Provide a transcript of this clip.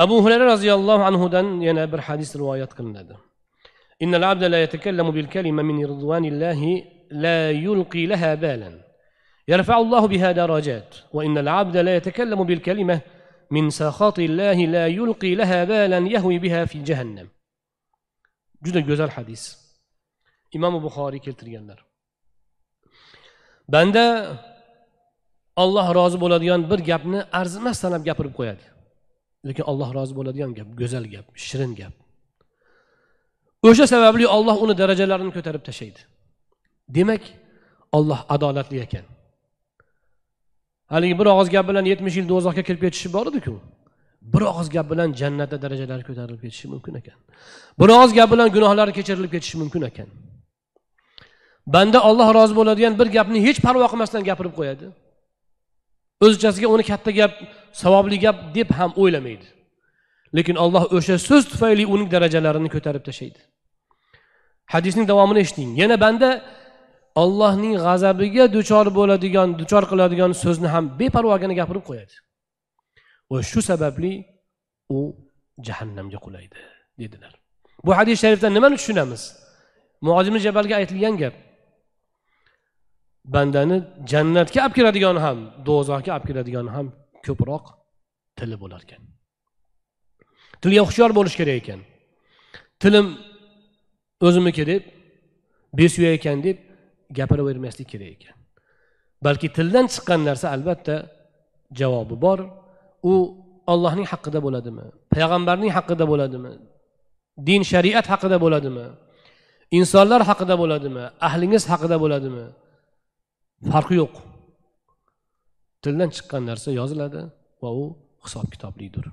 أبو هريرة رضي الله عنهdan yana bir hadis روايات qilinadi إن العبد لا يتكلم بالكلمة من رضوان الله لا يلقي لها بالا يرفع الله بها درجات وإن العبد لا يتكلم بالكلمة من سخط الله لا يلقي لها بالا يهوي بها في جهنم juda go'zal hadis imom buxoriy keltirganlar banda الله راضي bo'ladigan bir gapni ارزمه سنب gapirib qo'yadi lekin alloh rozi bo'ladigan gap go'zal gap shirin gap o'sha sababli olloh uni darajalarini ko'tarib tashlaydi demak olloh adolatli ekan haligi bir og'iz gap bilan yetmish yil do'zaxga kirib ketishi bor ediku bir og'iz gap bilan jannatda darajalari ko'tarilib ketishi mumkin ekan bir og'iz gap bilan gunohlari kechirilib ketishi mumkin ekan banda olloh rozi bo'ladigan bir gapni hech parvo qilmasdan gapirib qo'yadi o'zichasiga uni katta gap savobli gap deb ham o'ylamaydi lekin olloh o'sha so'z tufayli uning darajalarini ko'tarib tashlaydi hadisning davomini eshiting yana banda ollohning g'azabiga duchor bo'ladigan duchor qiladigan so'zni ham beparvogina gapirib qo'yadi va shu sababli u jahannamga qulaydi dedilar bu hadis sharifdan nimani tushunamiz muozimni jabalga aytilgan gap bandani jannatga olib keladigan ham do'zaxga olib keladigan ham ko'proq tili bo'lar ekan tilga hushyor bo'lish kerak ekan tilim o'zimniki deb besuya ekan deb gapiravermaslik kerak ekan balki tildan chiqqan narsa albatta javobi bor u ollohning haqida bo'ladimi payg'ambarning haqida bo'ladimi din shariat haqida bo'ladimi insonlar haqida bo'ladimi ahlingiz haqida bo'ladimi farqi yo'q tildan chiqqan narsa yoziladi va u hisob kitoblikdir